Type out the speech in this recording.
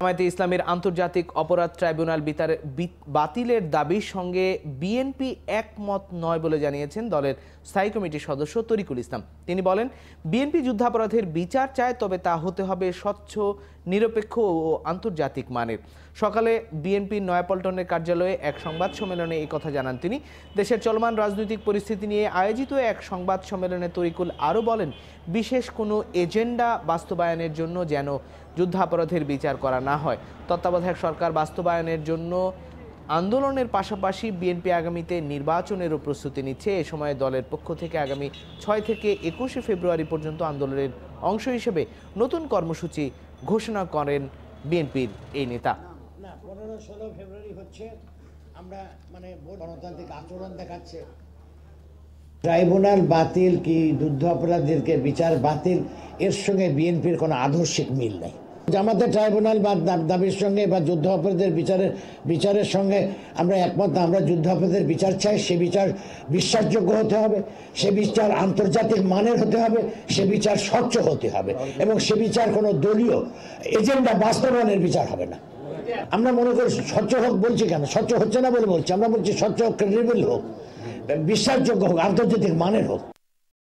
জামায়াতে ইসলামের আন্তর্জাতিক অপরাধ ট্রাইব্যুনাল বিতার বাতিলের দাবির সঙ্গে বিএনপি একমত নয় বলে জানিয়েছেন দলের স্থায়ী কমিটির সদস্য তরিকুল ইসলাম তিনি বলেন বিএনপি যুদ্ধাপরাধের বিচার চায় তবে তা হতে হবে স্বচ্ছ নিরপেক্ষ ও আন্তর্জাতিক মানের সকালে বিএনপির নয়াপল্টনের কার্যালয়ে এক সংবাদ সম্মেলনে এই কথা জানান তিনি দেশের চলমান রাজনৈতিক পরিস্থিতি নিয়ে আয়োজিত এক সংবাদ সম্মেলনে তরিকুল আরও বলেন বিশেষ কোনো এজেন্ডা বাস্তবায়নের জন্য যেন যুদ্ধাপরাধের বিচার করা না হয় তত্ত্বাবধায়ক সরকার বাস্তবায়নের জন্য আন্দোলনের পাশাপাশি বিএনপি আগামীতে নির্বাচনেরও প্রস্তুতি নিচ্ছে এ সময় দলের পক্ষ থেকে আগামী ছয় থেকে একুশে ফেব্রুয়ারি পর্যন্ত আন্দোলনের অংশ হিসেবে নতুন কর্মসূচি ঘোষণা করেন বিএনপির এই নেতা পনেরো ষোলো ফেব্রুয়ারি হচ্ছে আমরা মানে গণতান্ত্রিক আচরণ দেখাচ্ছে ট্রাইব্যুনাল বাতিল কি যুদ্ধ অপরাধীদেরকে বিচার বাতিল এর সঙ্গে বিএনপির কোনো আদর্শিক মিল নেই জামাতের ট্রাইব্যুনাল বা দাবির সঙ্গে বা যুদ্ধ অপরাধের বিচারের বিচারের সঙ্গে আমরা একমত আমরা যুদ্ধ অপরাধের বিচার চাই সে বিচার বিশ্বাসযোগ্য হতে হবে সে বিচার আন্তর্জাতিক মানের হতে হবে সে বিচার স্বচ্ছ হতে হবে এবং সে বিচার কোনো দলীয় এজেন্ডা বাস্তবায়নের বিচার হবে না আমরা মনে করি স্বচ্ছ হোক বলছি কেন স্বচ্ছ হচ্ছে না বলে বলছি আমরা বলছি স্বচ্ছ হোক ক্রেডিবল হোক বিশ্বাসযোগ্য হোক আন্তর্জাতিক মানের হোক